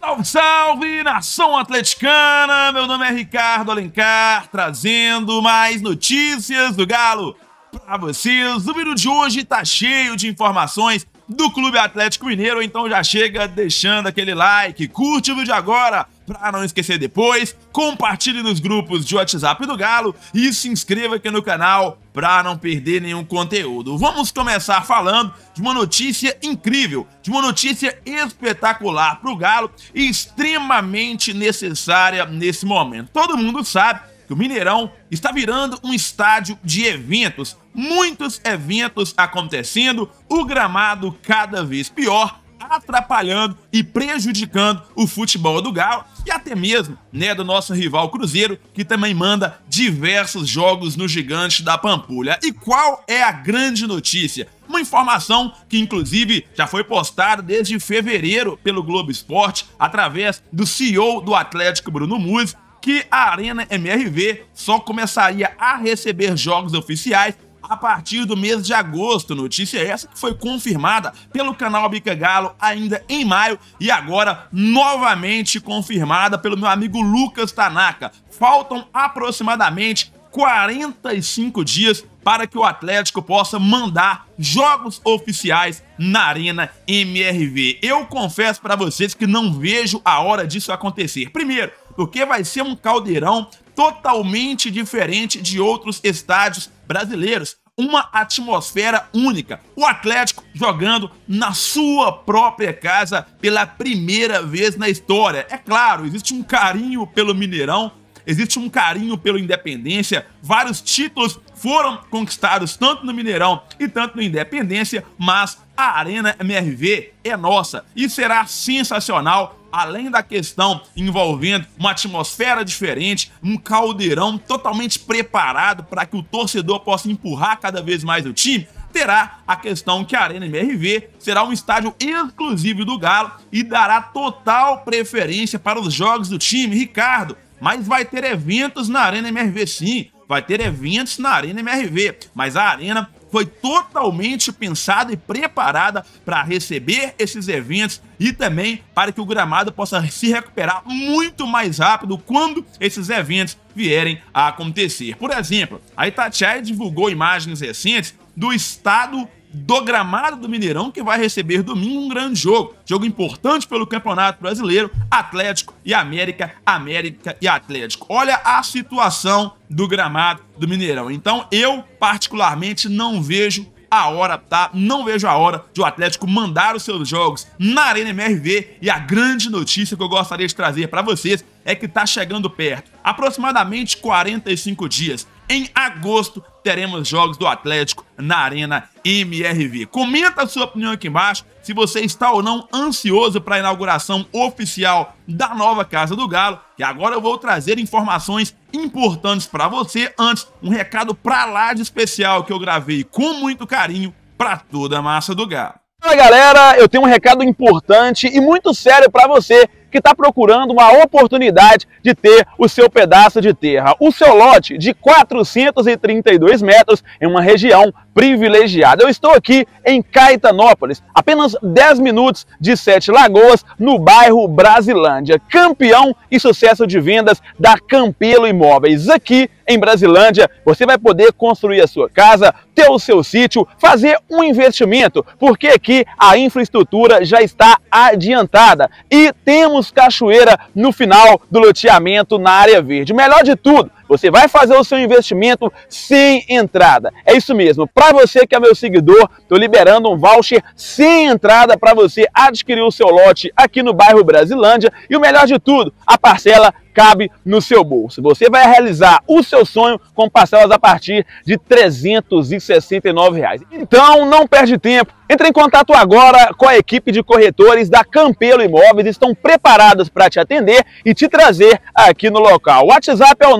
Salve, salve, nação atleticana! Meu nome é Ricardo Alencar, trazendo mais notícias do Galo para vocês. O vídeo de hoje tá cheio de informações do Clube Atlético Mineiro, então já chega deixando aquele like, curte o vídeo agora, para não esquecer depois, compartilhe nos grupos de WhatsApp do Galo e se inscreva aqui no canal para não perder nenhum conteúdo. Vamos começar falando de uma notícia incrível, de uma notícia espetacular para o Galo e extremamente necessária nesse momento. Todo mundo sabe que o Mineirão está virando um estádio de eventos, muitos eventos acontecendo, o gramado cada vez pior atrapalhando e prejudicando o futebol do Galo e até mesmo né, do nosso rival Cruzeiro, que também manda diversos jogos no Gigante da Pampulha. E qual é a grande notícia? Uma informação que, inclusive, já foi postada desde fevereiro pelo Globo Esporte, através do CEO do Atlético Bruno Muzzi que a Arena MRV só começaria a receber jogos oficiais a partir do mês de agosto. Notícia essa que foi confirmada pelo canal Bica Galo ainda em maio e agora novamente confirmada pelo meu amigo Lucas Tanaka. Faltam aproximadamente 45 dias para que o Atlético possa mandar jogos oficiais na Arena MRV. Eu confesso para vocês que não vejo a hora disso acontecer. Primeiro, porque vai ser um caldeirão totalmente diferente de outros estádios brasileiros. Uma atmosfera única. O Atlético jogando na sua própria casa pela primeira vez na história. É claro, existe um carinho pelo Mineirão, existe um carinho pela Independência, vários títulos foram conquistados tanto no Mineirão e tanto no Independência, mas a Arena MRV é nossa e será sensacional além da questão envolvendo uma atmosfera diferente, um caldeirão totalmente preparado para que o torcedor possa empurrar cada vez mais o time, terá a questão que a Arena MRV será um estádio exclusivo do Galo e dará total preferência para os jogos do time, Ricardo. Mas vai ter eventos na Arena MRV sim, vai ter eventos na Arena MRV, mas a Arena foi totalmente pensada e preparada para receber esses eventos e também para que o gramado possa se recuperar muito mais rápido quando esses eventos vierem a acontecer. Por exemplo, a Itatiaia divulgou imagens recentes do estado do gramado do Mineirão, que vai receber domingo um grande jogo. Jogo importante pelo Campeonato Brasileiro, Atlético e América, América e Atlético. Olha a situação do gramado do Mineirão. Então, eu particularmente não vejo a hora, tá? Não vejo a hora de o Atlético mandar os seus jogos na Arena MRV. E a grande notícia que eu gostaria de trazer para vocês é que tá chegando perto. Aproximadamente 45 dias em agosto teremos jogos do Atlético na Arena MRV. Comenta a sua opinião aqui embaixo se você está ou não ansioso para a inauguração oficial da nova Casa do Galo. E agora eu vou trazer informações importantes para você. Antes, um recado para lá de especial que eu gravei com muito carinho para toda a massa do Galo. Fala galera, eu tenho um recado importante e muito sério para você que está procurando uma oportunidade de ter o seu pedaço de terra, o seu lote de 432 metros em uma região privilegiada. Eu estou aqui em Caetanópolis, apenas 10 minutos de Sete Lagoas, no bairro Brasilândia, campeão e sucesso de vendas da Campelo Imóveis. Aqui em Brasilândia, você vai poder construir a sua casa, ter o seu sítio, fazer um investimento, porque aqui a infraestrutura já está adiantada e temos cachoeira no final do loteamento na área verde. Melhor de tudo, você vai fazer o seu investimento sem entrada. É isso mesmo. Para você que é meu seguidor, estou liberando um voucher sem entrada para você adquirir o seu lote aqui no bairro Brasilândia. E o melhor de tudo, a parcela cabe no seu bolso. Você vai realizar o seu sonho com parcelas a partir de R$ 369. Reais. Então, não perde tempo. Entre em contato agora com a equipe de corretores da Campelo Imóveis. Estão preparados para te atender e te trazer aqui no local. O WhatsApp é o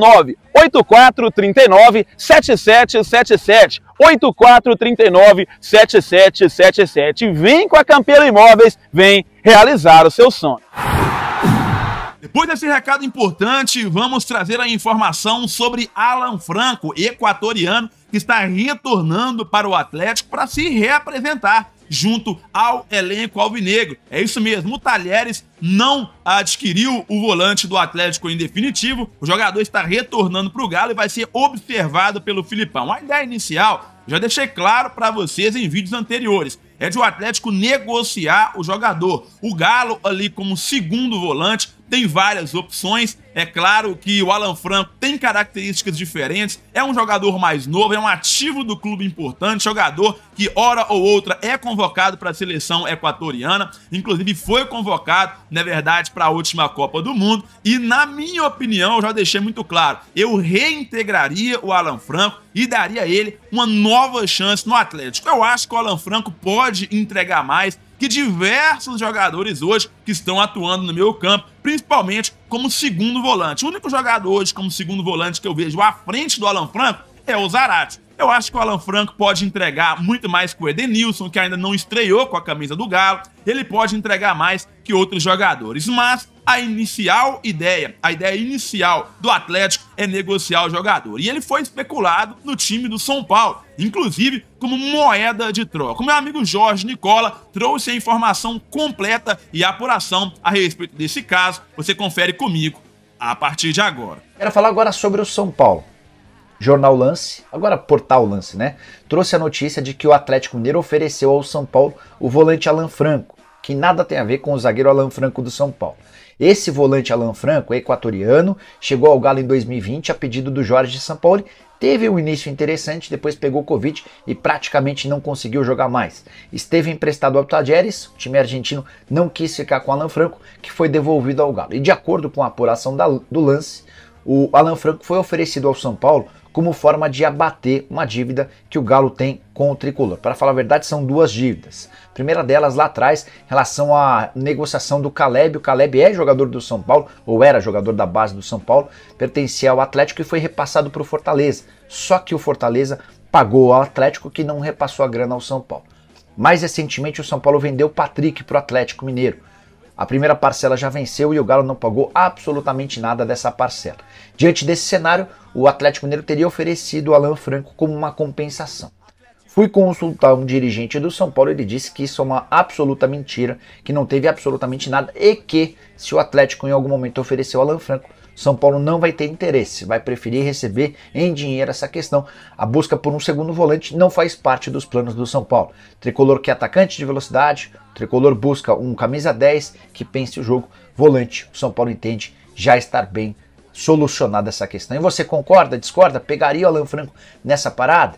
8439 7777. 8439 7777. Vem com a Campelo Imóveis, vem realizar o seu sonho. Depois desse recado importante, vamos trazer a informação sobre Alan Franco, equatoriano, que está retornando para o Atlético para se reapresentar junto ao elenco alvinegro. É isso mesmo, o Talheres não adquiriu o volante do Atlético em definitivo. O jogador está retornando para o Galo e vai ser observado pelo Filipão. A ideia inicial já deixei claro para vocês em vídeos anteriores. É de o Atlético negociar o jogador. O Galo ali como segundo volante tem várias opções. É claro que o Alan Franco tem características diferentes, é um jogador mais novo, é um ativo do clube importante, jogador que hora ou outra é convocado para a seleção equatoriana, inclusive foi convocado, na verdade, para a última Copa do Mundo. E na minha opinião, eu já deixei muito claro, eu reintegraria o Alan Franco e daria a ele uma nova chance no Atlético. Eu acho que o Alan Franco pode entregar mais, que diversos jogadores hoje que estão atuando no meu campo, principalmente como segundo volante. O único jogador hoje como segundo volante que eu vejo à frente do Alan Franco é o Zarate. Eu acho que o Alan Franco pode entregar muito mais que o Edenilson, que ainda não estreou com a camisa do Galo. Ele pode entregar mais que outros jogadores. Mas a inicial ideia, a ideia inicial do Atlético é negociar o jogador. E ele foi especulado no time do São Paulo, inclusive como moeda de troca. O meu amigo Jorge Nicola trouxe a informação completa e apuração a respeito desse caso. Você confere comigo a partir de agora. Quero falar agora sobre o São Paulo. Jornal Lance, agora Portal Lance, né? Trouxe a notícia de que o Atlético Mineiro ofereceu ao São Paulo o volante Alan Franco, que nada tem a ver com o zagueiro Alan Franco do São Paulo. Esse volante Alan Franco, equatoriano, chegou ao Galo em 2020 a pedido do Jorge Sampaoli, teve um início interessante, depois pegou Covid e praticamente não conseguiu jogar mais. Esteve emprestado ao Tajeres, o time argentino não quis ficar com Alan Franco, que foi devolvido ao Galo. E de acordo com a apuração da, do lance, o Alan Franco foi oferecido ao São Paulo como forma de abater uma dívida que o Galo tem com o tricolor. Para falar a verdade, são duas dívidas. A primeira delas lá atrás, em relação à negociação do Caleb. O Caleb é jogador do São Paulo, ou era jogador da base do São Paulo, pertencia ao Atlético e foi repassado para o Fortaleza. Só que o Fortaleza pagou ao Atlético que não repassou a grana ao São Paulo. Mais recentemente, o São Paulo vendeu o Patrick para o Atlético Mineiro. A primeira parcela já venceu e o Galo não pagou absolutamente nada dessa parcela. Diante desse cenário, o Atlético Mineiro teria oferecido o Alan Franco como uma compensação. Fui consultar um dirigente do São Paulo, ele disse que isso é uma absoluta mentira, que não teve absolutamente nada e que se o Atlético em algum momento ofereceu o Alan Franco, são Paulo não vai ter interesse, vai preferir receber em dinheiro essa questão. A busca por um segundo volante não faz parte dos planos do São Paulo. Tricolor que é atacante de velocidade, Tricolor busca um camisa 10 que pense o jogo, volante. O São Paulo entende já estar bem solucionada essa questão. E você concorda, discorda? Pegaria o Alan Franco nessa parada?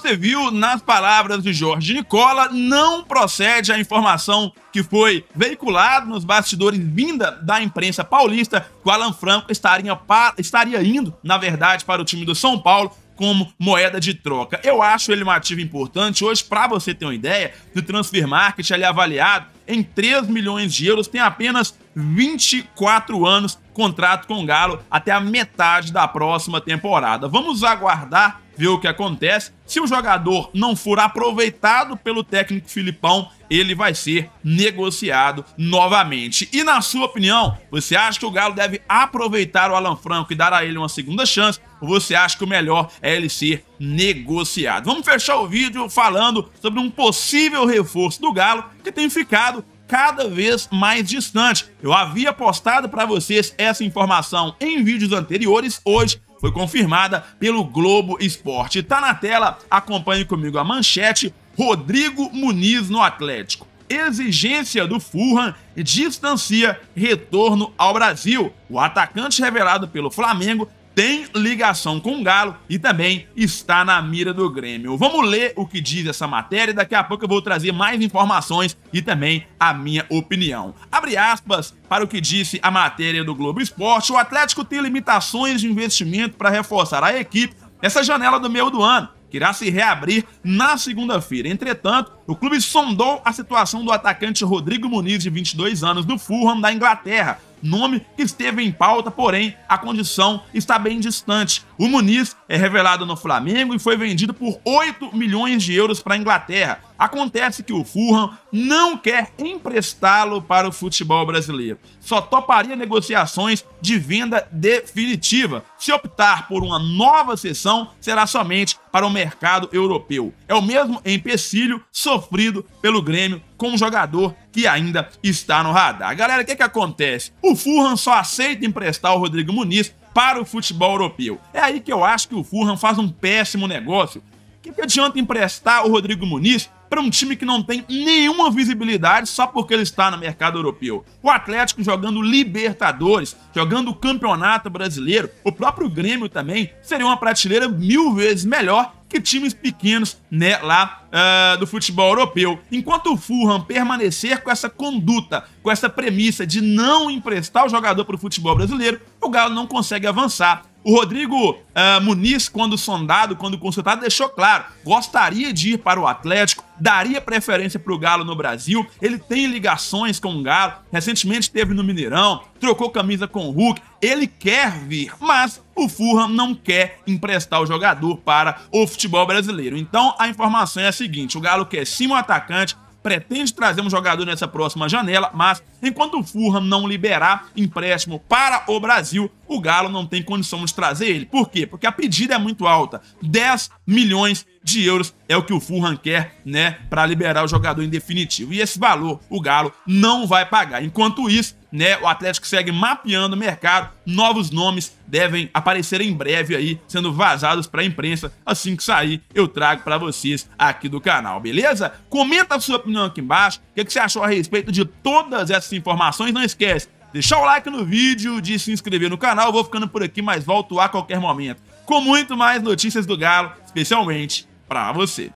você viu nas palavras de Jorge Nicola, não procede a informação que foi veiculada nos bastidores vinda da imprensa paulista que o Alan Franco estaria, estaria indo, na verdade, para o time do São Paulo como moeda de troca. Eu acho ele um ativo importante. Hoje, para você ter uma ideia, o Transfer Market ali é avaliado em 3 milhões de euros, tem apenas 24 anos, contrato com o Galo até a metade da próxima temporada. Vamos aguardar ver o que acontece. Se o jogador não for aproveitado pelo técnico Filipão, ele vai ser negociado novamente. E na sua opinião, você acha que o Galo deve aproveitar o Alan Franco e dar a ele uma segunda chance? Ou você acha que o melhor é ele ser negociado? Vamos fechar o vídeo falando sobre um possível reforço do Galo que tem ficado cada vez mais distante. Eu havia postado para vocês essa informação em vídeos anteriores. Hoje foi confirmada pelo Globo Esporte. Tá na tela, acompanhe comigo a manchete. Rodrigo Muniz no Atlético. Exigência do Fulham distancia retorno ao Brasil. O atacante revelado pelo Flamengo tem ligação com o Galo e também está na mira do Grêmio. Vamos ler o que diz essa matéria e daqui a pouco eu vou trazer mais informações e também a minha opinião. Abre aspas para o que disse a matéria do Globo Esporte: o Atlético tem limitações de investimento para reforçar a equipe nessa janela do meio do ano que irá se reabrir na segunda-feira. Entretanto, o clube sondou a situação do atacante Rodrigo Muniz, de 22 anos, do Fulham, da Inglaterra, nome que esteve em pauta, porém a condição está bem distante. O Muniz é revelado no Flamengo e foi vendido por 8 milhões de euros para a Inglaterra. Acontece que o Fulham não quer emprestá-lo para o futebol brasileiro. Só toparia negociações de venda definitiva. Se optar por uma nova sessão, será somente para o mercado europeu. É o mesmo empecilho sofrido pelo Grêmio com o jogador que ainda está no radar. Galera, o que, que acontece? O Fulham só aceita emprestar o Rodrigo Muniz para o futebol europeu. É aí que eu acho que o Fulham faz um péssimo negócio. O que, que adianta emprestar o Rodrigo Muniz para um time que não tem nenhuma visibilidade só porque ele está no mercado europeu. O Atlético jogando Libertadores, jogando Campeonato Brasileiro, o próprio Grêmio também seria uma prateleira mil vezes melhor que times pequenos né, lá uh, do futebol europeu. Enquanto o Fulham permanecer com essa conduta, com essa premissa de não emprestar o jogador para o futebol brasileiro, o Galo não consegue avançar. O Rodrigo uh, Muniz, quando sondado, quando consultado, deixou claro: gostaria de ir para o Atlético, daria preferência para o Galo no Brasil. Ele tem ligações com o Galo, recentemente esteve no Mineirão, trocou camisa com o Hulk. Ele quer vir, mas o Fulham não quer emprestar o jogador para o futebol brasileiro. Então a informação é a seguinte: o Galo quer sim um atacante pretende trazer um jogador nessa próxima janela, mas enquanto o Furra não liberar empréstimo para o Brasil, o Galo não tem condição de trazer ele. Por quê? Porque a pedida é muito alta, 10 milhões de euros é o que o Fulham quer, né, para liberar o jogador em definitivo. E esse valor o Galo não vai pagar. Enquanto isso, né, o Atlético segue mapeando o mercado, novos nomes devem aparecer em breve aí, sendo vazados para a imprensa. Assim que sair, eu trago para vocês aqui do canal, beleza? Comenta a sua opinião aqui embaixo, o que, que você achou a respeito de todas essas informações. Não esquece, deixar o like no vídeo, de se inscrever no canal. Eu vou ficando por aqui, mas volto a qualquer momento. Com muito mais notícias do Galo, especialmente para você.